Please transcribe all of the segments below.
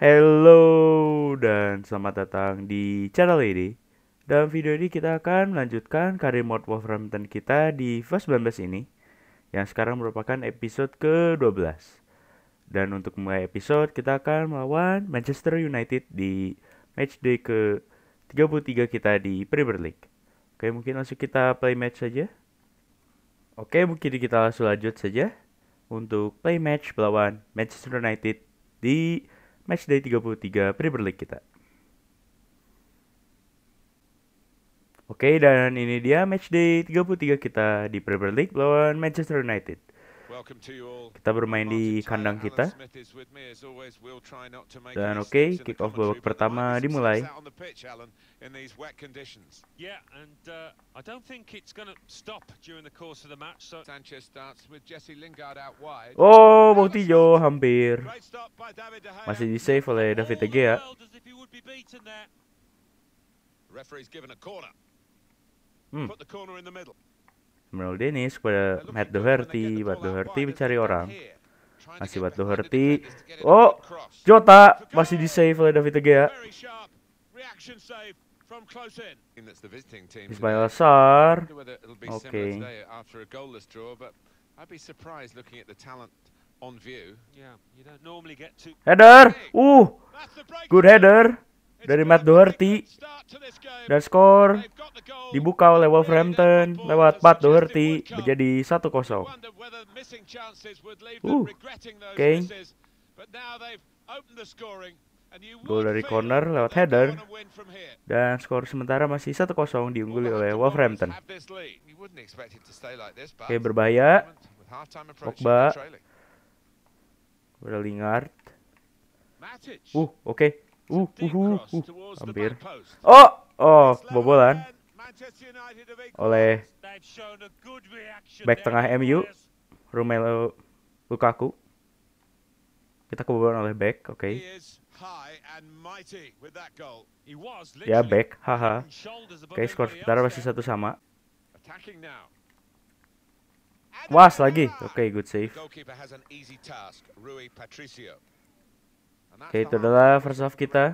Hello dan selamat datang di channel ini. Dalam video ini kita akan melanjutkan karir mode Wolverhampton kita di first 19 ini yang sekarang merupakan episode ke-12. Dan untuk mulai episode kita akan melawan Manchester United di matchday ke-33 kita di Premier League. Oke, mungkin langsung kita play match saja. Oke, mungkin kita langsung lanjut saja untuk play match melawan Manchester United di matchday 33 Premier League kita. Oke, dan ini dia matchday 33 kita di Premier League lawan Manchester United. Kita bermain di kandang kita. Dan oke, okay, kick-off babak pertama dimulai. Oh, Montillo hampir. Masih di-save oleh David De Gea. Hmm. Samuel Dennis kepada Matt Doherty. Matt Doherty mencari orang. Masih Matt Doherty. Oh, Jota masih di save oleh David Tegea. Ismail Asar. Oke. Header. Uh, good header dari Matt Doherty dan skor dibuka oleh Wolverhampton lewat Pat Doherty menjadi 1-0. Uh, oke. Gol dari corner lewat header dan skor sementara masih 1-0 diungguli oleh Wolverhampton. Oke, berbahaya. Pogba. Udah Uh, oke. Okay. Uh, uh, uh, uh. Hampir. Oh, oh, bobolan oleh back tengah MU Romelu Lukaku. Kita kebobolan oleh back, oke. Ya back, haha. Oke, okay, skor sementara masih satu sama. Was lagi, oke good save. Oke, itu adalah first half kita.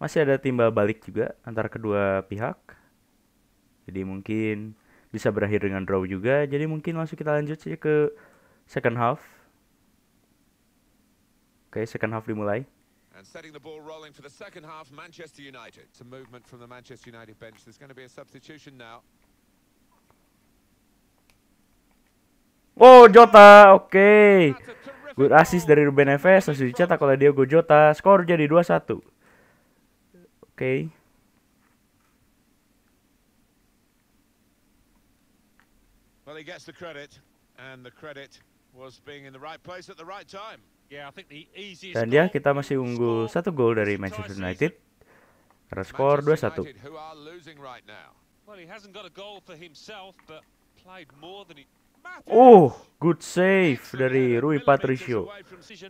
Masih ada timbal balik juga antara kedua pihak. Jadi mungkin bisa berakhir dengan draw juga. Jadi mungkin langsung kita lanjut saja ke second half. Oke, second half dimulai. And setting the ball rolling for the second half, Manchester United. Some movement from the Manchester United bench. There's going to be a substitution now. Oh, Jota, oke. Okay. Good assist dari Ruben Neves langsung dicetak oleh Diogo Jota. Skor jadi 2-1. Oke. Okay. Well, he gets the credit and the credit was being in the right place at the right time. Dan ya, kita masih unggul satu gol dari Manchester United. Karena skor 2-1. Oh, Good save dari Rui Patricio. Oke,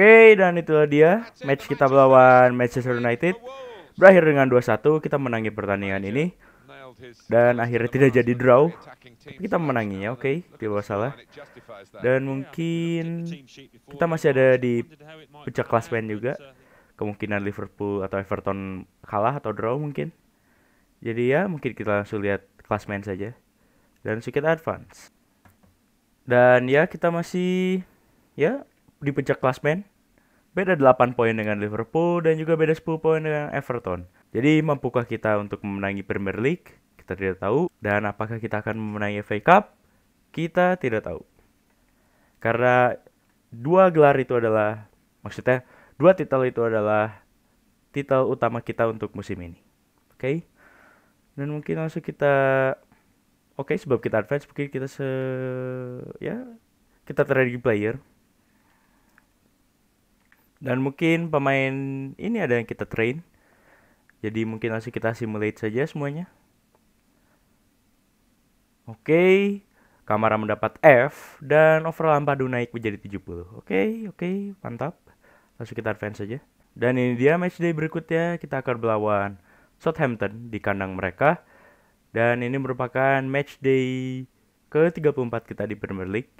okay, dan itulah dia match kita melawan Manchester United. Berakhir dengan 2-1, kita menangi pertandingan ini. Dan akhirnya tidak jadi draw. Tapi kita menanginya, oke, okay, tidak salah. Dan mungkin kita masih ada di puncak klasmen juga. Kemungkinan Liverpool atau Everton kalah atau draw mungkin. Jadi ya, mungkin kita langsung lihat klasmen saja dan sedikit advance. Dan ya kita masih ya di puncak klasmen. Beda 8 poin dengan Liverpool dan juga beda 10 poin dengan Everton. Jadi mampukah kita untuk memenangi Premier League? Kita tidak tahu. Dan apakah kita akan memenangi FA Cup? Kita tidak tahu. Karena dua gelar itu adalah maksudnya dua titel itu adalah titel utama kita untuk musim ini. Oke? Okay? Dan mungkin langsung kita oke okay, sebab kita advance mungkin kita se ya kita trading player dan mungkin pemain ini ada yang kita train jadi mungkin langsung kita simulate saja semuanya oke okay. Kamara mendapat F dan overall Ampadu naik menjadi 70 oke okay, oke okay, mantap langsung kita advance saja dan ini dia matchday berikutnya kita akan melawan Southampton di kandang mereka dan ini merupakan match day ke-34 kita di Premier League.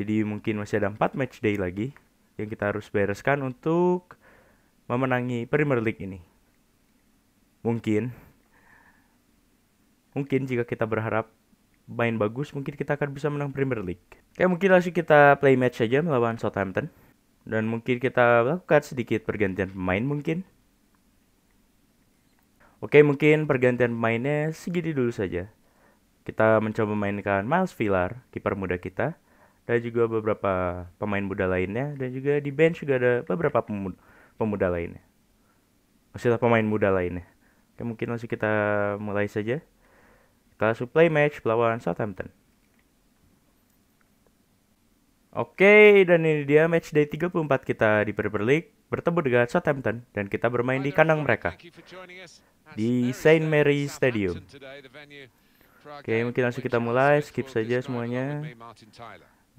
Jadi mungkin masih ada 4 match day lagi yang kita harus bereskan untuk memenangi Premier League ini. Mungkin mungkin jika kita berharap main bagus mungkin kita akan bisa menang Premier League. Kayak mungkin langsung kita play match saja melawan Southampton dan mungkin kita lakukan sedikit pergantian pemain mungkin Oke, mungkin pergantian pemainnya segini dulu saja. Kita mencoba memainkan Miles Villar, kiper muda kita, dan juga beberapa pemain muda lainnya, dan juga di bench juga ada beberapa pemuda, pemuda lainnya. Maksudnya pemain muda lainnya. Oke, mungkin langsung kita mulai saja. Kita play match lawan Southampton. Oke, dan ini dia match day 34 kita di Premier League bertemu dengan Southampton dan kita bermain di kandang mereka di Saint Mary Stadium. Oke, mungkin langsung kita mulai, skip saja semuanya.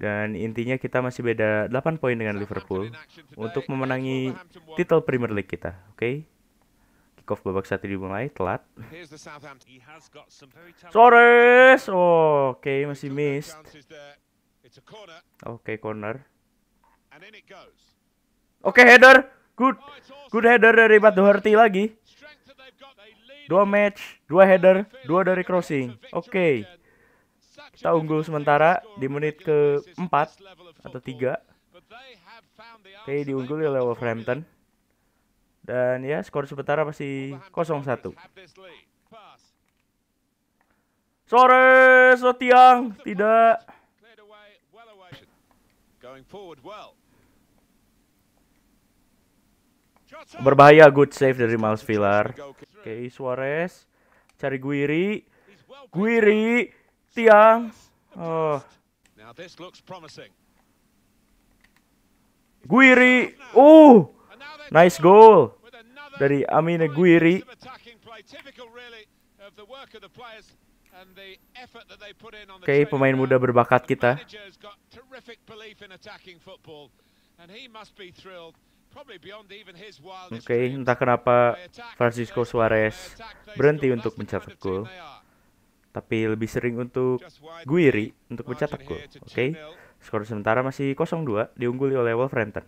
Dan intinya kita masih beda 8 poin dengan Liverpool untuk memenangi titel Premier League kita, oke? Okay? off babak satu dimulai telat. Sorry, oke masih missed. Oke, okay, corner. Oke, okay, header. Good. Oh, Good header dari Matt Doherty lagi. Dua match, dua header, dua dari crossing. Oke. Okay. Kita unggul sementara di menit ke-4 atau 3. Oke, okay, diungguli oleh Wolverhampton. Dan ya, skor sementara pasti 0-1. Sore, Sotiang. Tidak. Berbahaya good save dari Miles Villar. Oke, okay, Suarez cari Guiri. Guiri tiang. Oh. Guiri. Uh. Nice goal dari Amine Guiri. Oke, pemain muda berbakat kita. Oke, entah kenapa Francisco Suarez berhenti untuk mencetak gol. Tapi lebih sering untuk Guiri untuk mencetak gol. Oke, skor sementara masih 0-2 diungguli oleh Wolverhampton.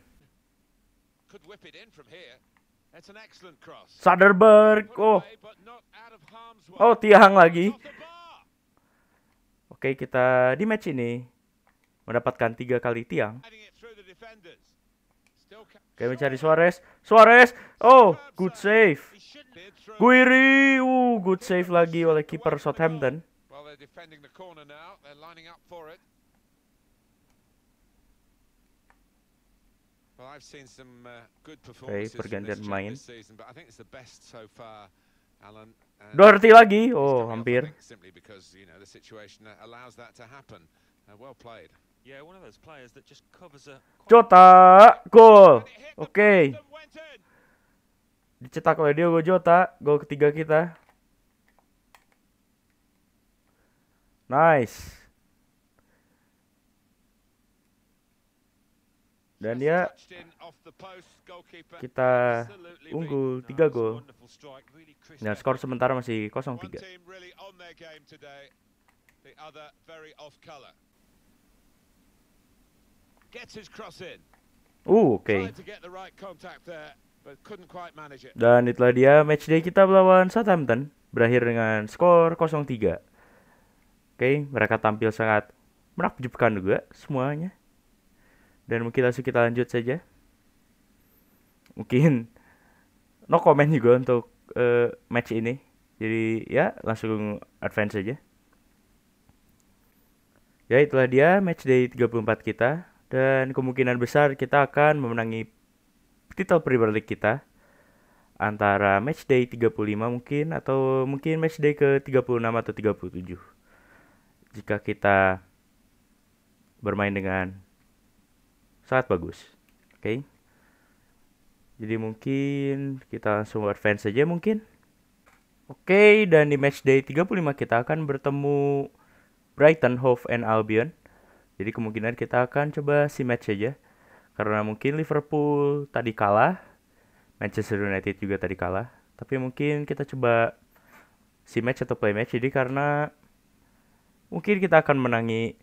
Saderberg, oh, oh tiang lagi. Oke, kita di match ini mendapatkan tiga kali tiang. Oke, mencari Suarez. Suarez. Oh, good save. Guiri. Uh, good save lagi oleh kiper Southampton. Oke, uh, pergantian main. Doherty lagi. Oh, hampir. Uh, Jota, gol. Oke. Dicetak oleh Diogo Jota, gol ketiga kita. Nice. dan dia kita unggul 3 gol nah skor sementara masih 0-3 Uh, oke. Okay. Dan itulah dia matchday kita melawan Southampton berakhir dengan skor 0-3. Oke, okay, mereka tampil sangat menakjubkan juga semuanya dan mungkin langsung kita lanjut saja mungkin no comment juga untuk uh, match ini jadi ya langsung advance saja ya itulah dia match day 34 kita dan kemungkinan besar kita akan memenangi titel Premier League kita antara match day 35 mungkin atau mungkin match day ke 36 atau 37 jika kita bermain dengan sangat bagus oke okay? jadi mungkin kita langsung advance saja mungkin oke okay, dan di match day 35 kita akan bertemu Brighton Hove and Albion jadi kemungkinan kita akan coba si match saja karena mungkin Liverpool tadi kalah Manchester United juga tadi kalah tapi mungkin kita coba si match atau play match jadi karena mungkin kita akan menangi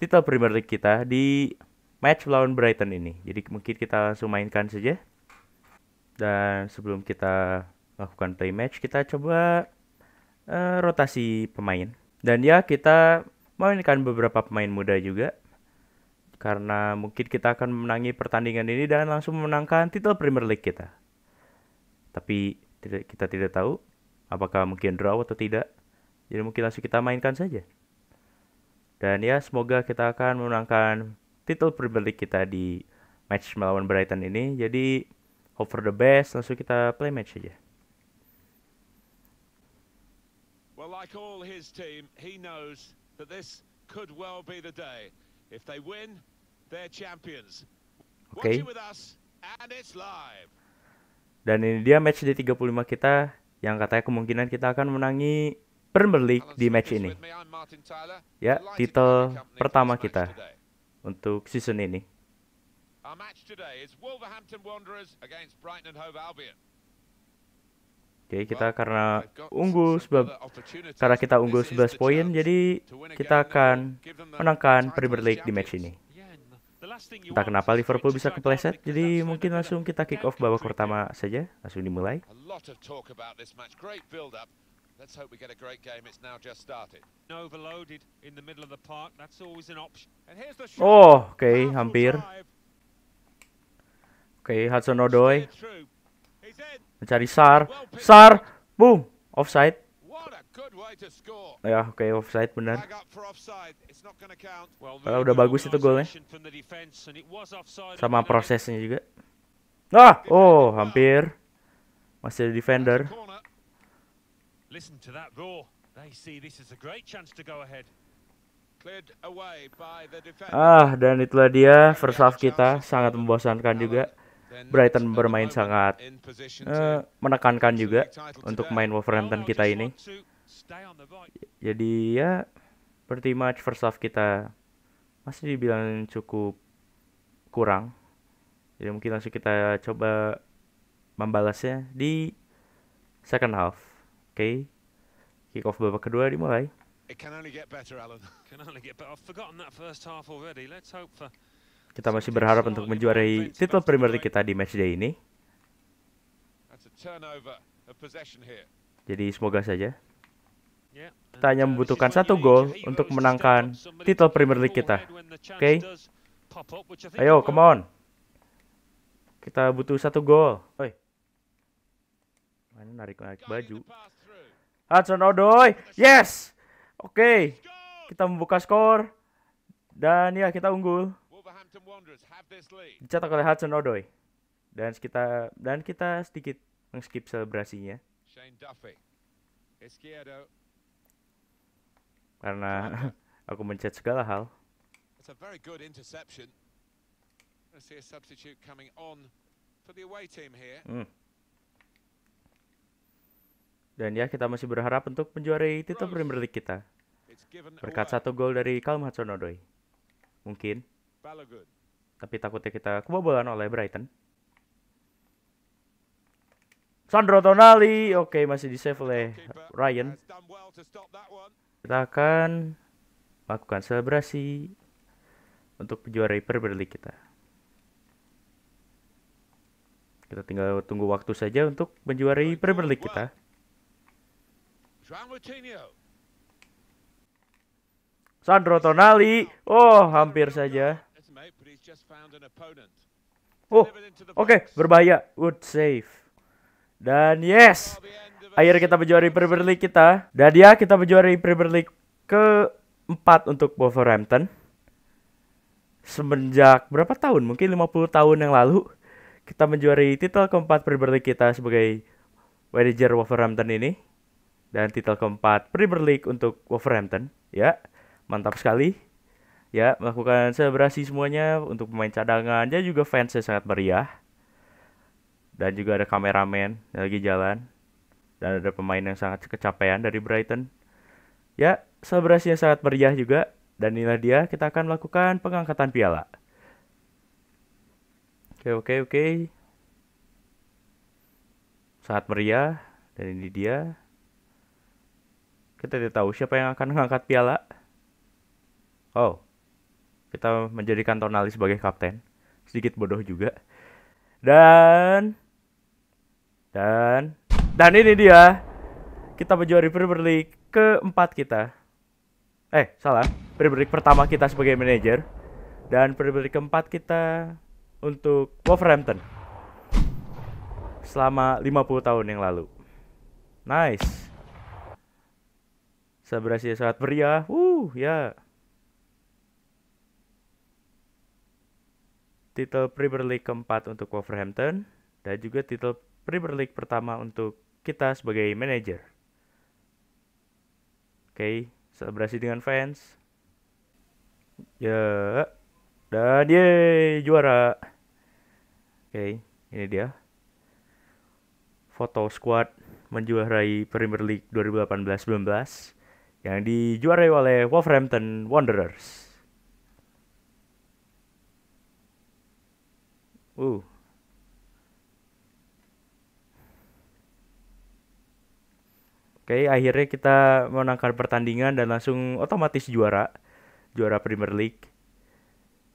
titel Premier League kita di match lawan Brighton ini. Jadi mungkin kita langsung mainkan saja. Dan sebelum kita lakukan play match, kita coba uh, rotasi pemain. Dan ya kita mainkan beberapa pemain muda juga. Karena mungkin kita akan menangi pertandingan ini dan langsung memenangkan titel Premier League kita. Tapi kita tidak tahu apakah mungkin draw atau tidak. Jadi mungkin langsung kita mainkan saja. Dan ya semoga kita akan memenangkan titel League kita di match melawan Brighton ini. Jadi hope for the best, langsung kita play match aja. Well, like all his team, he knows that this could well be the day. If they win, they're champions. Okay. Dan ini dia match di 35 kita yang katanya kemungkinan kita akan menangi Premier League di match ini. Ya, titel pertama kita untuk season ini. Our match today is Wolverhampton Wanderers against Brighton and Hove Albion. Oke, okay, kita karena unggul sebab karena kita unggul 11 poin, jadi kita akan menangkan Premier League di match ini. Entah kenapa Liverpool bisa kepleset, jadi mungkin langsung kita kick off babak pertama saja, langsung dimulai. Let's hope we get a great game. It's now just started. Overloaded in the middle of the park. That's always an option. And here's the shot. Oh, okay, hampir. okay, Hudson Odoi. Mencari Sar. Sar. Boom. Offside. Ya, okay, offside benar. Kalau udah bagus itu golnya. Sama prosesnya juga. Ah, oh, hampir. Masih defender. Listen to that roar. They see this is a great chance to go ahead. Ah, dan itulah dia first half kita sangat membosankan juga. Brighton bermain sangat eh, menekankan juga untuk main Wolverhampton kita ini. Jadi ya pretty much first half kita masih dibilang cukup kurang. Jadi mungkin langsung kita coba membalasnya di second half okay. kick off babak kedua dimulai. Kita masih berharap untuk menjuarai titel Premier League kita di matchday ini. Jadi semoga saja. Kita hanya uh, membutuhkan satu gol untuk menangkan titel Premier League kita. Oke? Okay? Ayo, come on. Kita butuh satu gol. Oi. Mana narik-narik baju. Hudson Odoi. Yes. Oke. Okay. Kita membuka skor. Dan ya kita unggul. Dicetak oleh Hudson Odoi. Dan kita dan kita sedikit mengskip selebrasinya. Karena aku mencet segala hal. Hmm. Dan ya kita masih berharap untuk menjuarai titel Premier League kita. Berkat satu gol dari Calum Hudson-Odoi. Mungkin. Tapi takutnya kita kebobolan oleh Brighton. Sandro Tonali. Oke, okay, masih di save oleh Ryan. Kita akan lakukan selebrasi untuk penjuara Premier League kita. Kita tinggal tunggu waktu saja untuk menjuarai Premier League kita. Sandro Tonali. Oh, hampir saja. Oh, oke, okay, berbahaya. Wood save. Dan yes, akhirnya kita menjuari Premier League kita. Dan ya, kita menjuari Premier League keempat untuk Wolverhampton. Semenjak berapa tahun? Mungkin 50 tahun yang lalu. Kita menjuari titel keempat Premier League kita sebagai manager Wolverhampton ini dan titel keempat Premier League untuk Wolverhampton ya mantap sekali ya melakukan selebrasi semuanya untuk pemain cadangan dan juga fansnya sangat meriah dan juga ada kameramen yang lagi jalan dan ada pemain yang sangat kecapean dari Brighton ya selebrasinya sangat meriah juga dan inilah dia kita akan melakukan pengangkatan piala oke oke oke sangat meriah dan ini dia kita tidak tahu siapa yang akan mengangkat piala. Oh, kita menjadikan Tonali sebagai kapten. Sedikit bodoh juga. Dan dan dan ini dia. Kita menjuari Premier League keempat kita. Eh, salah. Premier League pertama kita sebagai manajer dan Premier League keempat kita untuk Wolverhampton selama 50 tahun yang lalu. Nice. Selebrasi saat meriah. Uh, ya. Titel Premier League keempat untuk Wolverhampton dan juga titel Premier League pertama untuk kita sebagai manajer. Oke, okay, selebrasi dengan fans. Ya. Dan yeay, juara. Oke, okay, ini dia. Foto squad menjuarai Premier League 2018-19 yang dijuarai oleh Wolverhampton Wanderers. Uh. Oke, okay, akhirnya kita menangkan pertandingan dan langsung otomatis juara. Juara Premier League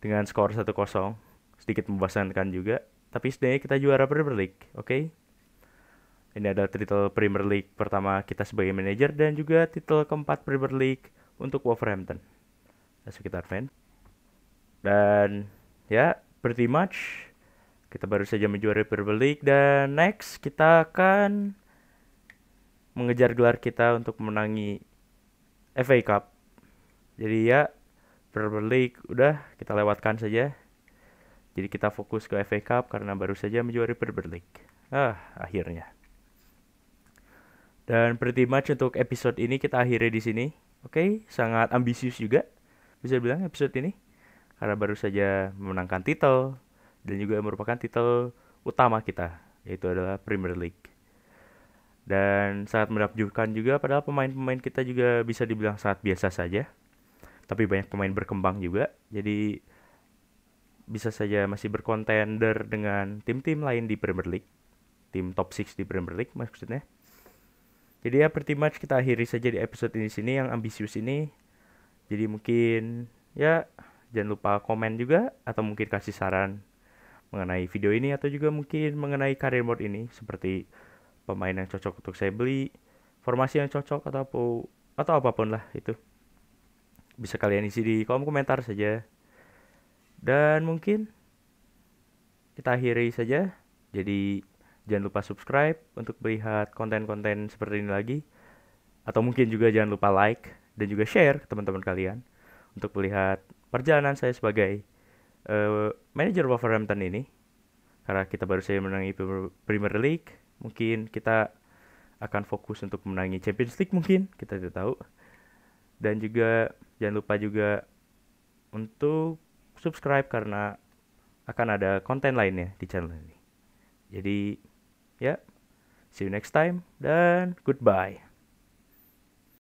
dengan skor 1-0. Sedikit membosankan juga, tapi sebenarnya kita juara Premier League, oke? Okay? Ini adalah titel Premier League pertama kita sebagai manajer dan juga titel keempat Premier League untuk Wolverhampton. Nah, sekitar fan. Dan ya, pretty much kita baru saja menjuarai Premier League dan next kita akan mengejar gelar kita untuk menangi FA Cup. Jadi ya, Premier League udah kita lewatkan saja. Jadi kita fokus ke FA Cup karena baru saja menjuarai Premier League. Ah, akhirnya. Dan pretty much untuk episode ini kita akhiri di sini. Oke, okay? sangat ambisius juga bisa bilang episode ini karena baru saja memenangkan titel dan juga merupakan titel utama kita yaitu adalah Premier League. Dan sangat menakjubkan juga padahal pemain-pemain kita juga bisa dibilang sangat biasa saja. Tapi banyak pemain berkembang juga. Jadi bisa saja masih berkontender dengan tim-tim lain di Premier League. Tim top 6 di Premier League maksudnya jadi ya pretty much kita akhiri saja di episode ini sini yang ambisius ini. Jadi mungkin ya jangan lupa komen juga atau mungkin kasih saran mengenai video ini atau juga mungkin mengenai karir mode ini seperti pemain yang cocok untuk saya beli, formasi yang cocok atau atau apapun lah itu. Bisa kalian isi di kolom komentar saja. Dan mungkin kita akhiri saja. Jadi Jangan lupa subscribe untuk melihat konten-konten seperti ini lagi. Atau mungkin juga jangan lupa like dan juga share ke teman-teman kalian untuk melihat perjalanan saya sebagai uh, manajer Wolverhampton ini. Karena kita baru saja menangi Premier League, mungkin kita akan fokus untuk menangi Champions League mungkin, kita tidak tahu. Dan juga jangan lupa juga untuk subscribe karena akan ada konten lainnya di channel ini. Jadi See you next time, dan goodbye.